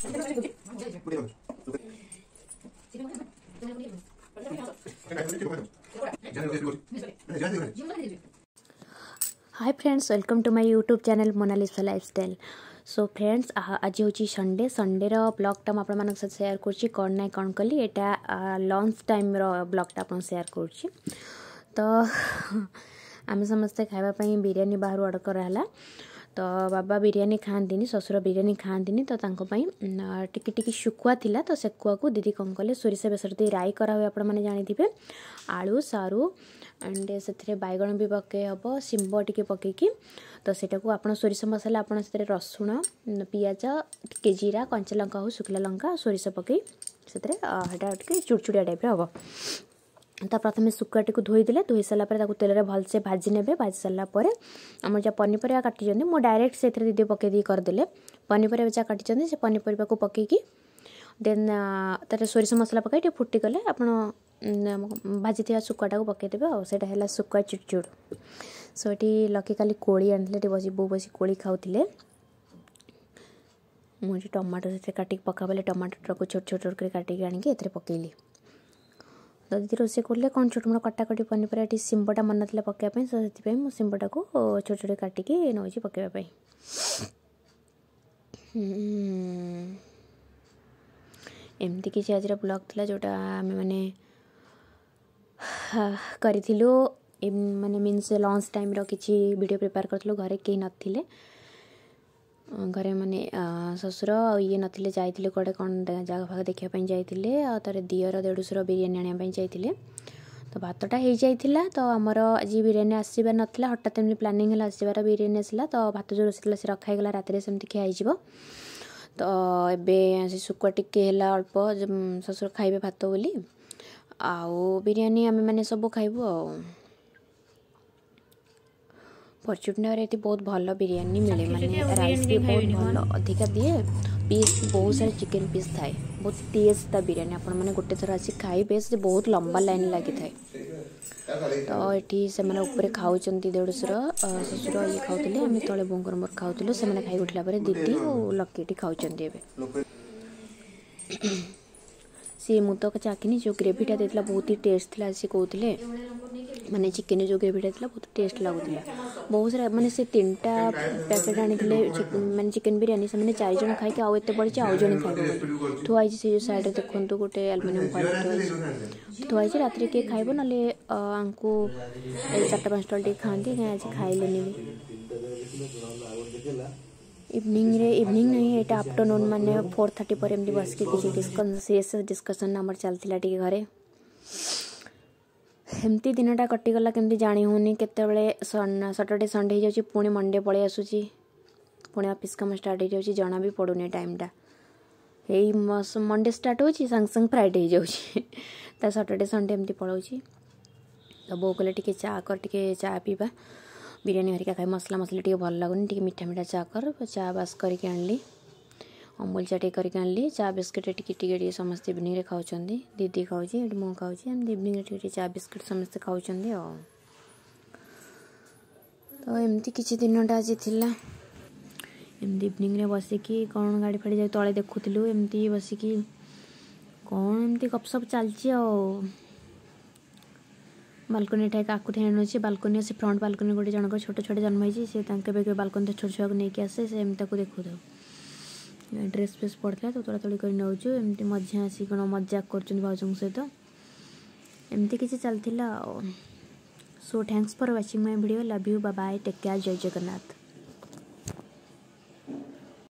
hi friends welcome to my YouTube channel lifestyle so friends आज हूँ Sunday Sunday ब्लगटा मुझे सहित share करुच्ची कौन ना कौन कली यहाँ लंच टाइम ब्लगटा आप सेयार करुच्ची तो आम समस्ते खावाई बिरीयी बाहर अर्डर कराला त बाबा विरानयानी खानेन श्वुर बिरयानी खाँदैन तै टिक टिक सुकुवा त सकुवा दिदी कले सोरिष बेसर त्यही राई गराहु आप जे आलु सारु एन्ड सथ मसाला पकेह से टिक पकेक तोरिष मसलासुन पियाजिरा कञ्चा ला हो सुख्ला लङा सोरिष के चुडचुडिया टाइप हे तो प्रथम शुक्र को धोईदे धोई सर ताक तेल में भलसे भाजी ने भाजी सारापर आम जहाँ पनीपरिया काटिंट मुझे डायरेक्ट से दीदी पकईदे करदे पनीपरिया जहाँ काटिंट से पनीपरिया पकईकि पकईक तर सोरस मसला पक फुटिगले आप भाजी शुक्टा को पकईदे सही शुक्वा चिड़चिड़ सो ये लकी का कोड़ी आनते बस बो बस कोली खाऊ मुझे टमाटो से काटिक पका टमाटर को छोट छोट छोट कर काटिक आणिक पकईली ଦିଦି ରୋଷେଇ କରୁଥିଲେ କ'ଣ ଛୋଟ ମୋଟ କଟାକଟି ପନିପରିବା ଟିକେ ସିମ୍ବଟା ମନେ ଥିଲା ପକାଇବା ପାଇଁ ତ ସେଥିପାଇଁ ମୁଁ ସିମ୍ବଟାକୁ ଛୋଟ ଛୋଟ କାଟିକି ନେଉଛି ପକାଇବା ପାଇଁ ଏମିତି କିଛି ଆଜିର ବ୍ଲଗ୍ ଥିଲା ଯେଉଁଟା ଆମେମାନେ କରିଥିଲୁ ମାନେ ମିନ୍ସ ଲଞ୍ଚ ଟାଇମ୍ର କିଛି ଭିଡ଼ିଓ ପ୍ରିପେୟାର କରିଥିଲୁ ଘରେ କେହି ନଥିଲେ ଘରେ ମାନେ ଶ୍ୱଶୁର ଆଉ ଇଏ ନଥିଲେ ଯାଇଥିଲେ କୁଆଡ଼େ କ'ଣ ଜାଗା ଫାଗା ଦେଖିବା ପାଇଁ ଯାଇଥିଲେ ଆଉ ତା'ର ଦିଅର ଦେଢ଼ଶୁର ବିରିୟାନୀ ଆଣିବା ପାଇଁ ଯାଇଥିଲେ ତ ଭାତଟା ହେଇଯାଇଥିଲା ତ ଆମର ଆଜି ବିରିୟାନୀ ଆସିବାର ନଥିଲା ହଠାତ୍ ଏମିତି ପ୍ଲାନିଂ ହେଲା ଆସିବାର ବିରିୟାନୀ ଆସିଲା ତ ଭାତ ଯେଉଁ ରୋଷେଇଥିଲା ସେ ରଖା ହେଇଗଲା ରାତିରେ ସେମିତି ଖିଆ ହେଇଯିବ ତ ଏବେ ସେ ଶୁଖୁଆ ଟିକେ ହେଲା ଅଳ୍ପ ଶ୍ୱଶୁର ଖାଇବେ ଭାତ ବୋଲି ଆଉ ବିରିୟାନୀ ଆମେମାନେ ସବୁ ଖାଇବୁ ଆଉ फर्चुन ये बहुत भल बिरीयी मिले मैंने रईस भी बहुत भल अधिका दिए पीस बहुत सारा चिकेन पीस थाए बहुत टेस्ट था बिरीयी आप गोटे थर आस खाइबे बहुत लंबा लाइन लगी था तो ये से खाऊँ देशुर शिशुर ये खाऊ तले बोर मोर खाऊ से खाई उठला दीदी और लकी खाऊँ सी मु तो चाकिनी जो ग्रेटा दे बहुत ही टेस्ट था सी कहते मानने चिकेन जो ग्रेटा देता बहुत टेस्ट लगुता बहुत सारा मैंने से तीन टा पैकेट आने के मैंने चिकेन बिरयानी से मैंने चार जन खाए कि आवे बड़े चाहे तो तो तो आज खाए तो से जो साइड देखते गोटे आलुमिनियम फॉल तो आई रात किए खाइब ना चार्ट पाँच टाइम टी खाते कहीं आज खाइले इवनिंग रे इवनिंग नहीं ये आफ्टरनून मैंने फोर थर्टी पर एम बस के किसी आम चलता टे घरे ଏମିତି ଦିନଟା କଟିଗଲା କେମିତି ଜାଣି ହେଉନି କେତେବେଳେ ସଟର୍ଡ଼େ ସଣ୍ଡେ ହେଇଯାଉଛି ପୁଣି ମଣ୍ଡେ ପଳେଇ ଆସୁଛି ପୁଣି ଅଫିସ୍ କାମ ଷ୍ଟାର୍ଟ ହେଇଯାଉଛି ଜଣା ବି ପଡ଼ୁନି ଟାଇମ୍ଟା ଏଇ ମଣ୍ଡେ ଷ୍ଟାର୍ଟ ହେଉଛି ସାଙ୍ଗେ ସାଙ୍ଗେ ଫ୍ରାଇଡ଼େ ହେଇଯାଉଛି ତା ସଟର୍ଡ଼େ ସଣ୍ଡେ ଏମିତି ପଳାଉଛି ତ ବୋଉ କହିଲେ ଟିକେ ଚା କର ଟିକେ ଚା ପିଇବା ବିରିୟାନୀ ହରିକା ଖାଇ ମସଲା ମସଲି ଟିକେ ଭଲ ଲାଗୁନି ଟିକେ ମିଠା ମିଠା ଚା କର ଚା ବାସ୍ କରିକି ଆଣିଲି ଅମୁଲ ଚା ଟିକେ କରିକି ଆଣିଲି ଚା ବିସ୍କିଟ୍ ଟିକେ ଟିକେ ଟିକେ ସମସ୍ତେ ଇଭିନିଂରେ ଖାଉଛନ୍ତି ଦିଦି ଖାଉଛି ଏଠି ମୁଁ ଖାଉଛି ଏମିତି ଇଭିନିଂରେ ଟିକେ ଟିକେ ଚା ବିସ୍କିଟ୍ ସମସ୍ତେ ଖାଉଛନ୍ତି ଆଉ ତ ଏମିତି କିଛି ଦିନଟା ଆଜି ଥିଲା ଏମିତି ଇଭିନିଂରେ ବସିକି କ'ଣ ଗାଡ଼ି ଫାଡ଼ି ଯାଇ ତଳେ ଦେଖୁଥିଲୁ ଏମିତି ବସିକି କ'ଣ ଏମିତି ଗପସପ ଚାଲିଛି ଆଉ ବାଲକୋନି ଠାଇ କାକୁ ଠାଇ ଆଣୁଛି ବାଲକୋନି ସେ ଫ୍ରଣ୍ଟ ବାଲକୋନି ଗୋଟେ ଜଣଙ୍କର ଛୋଟ ଛୋଟ ଜନ୍ମ ହେଇଛି ସେ ତାଙ୍କ କେବେ କେବେ ବାଲକୋନି ଛୋଟ ଛୁଆକୁ ନେଇକି ଆସେ ସେ ଏମିତି ତାକୁ ଦେଖୁଥାଉ ଡ୍ରେସ୍ ଫ୍ରେସ୍ ପଡ଼ିଥିଲା ତ ତୋଳାତୋଳି କରି ନେଉଛୁ ଏମିତି ମଝିଆ ଆସି କ'ଣ ମଜାକ କରୁଛନ୍ତି ଭାଉଜଙ୍କ ସହିତ ଏମିତି କିଛି ଚାଲିଥିଲା ଆଉ so thanks for watching my video love you bye take care Jai Jagannath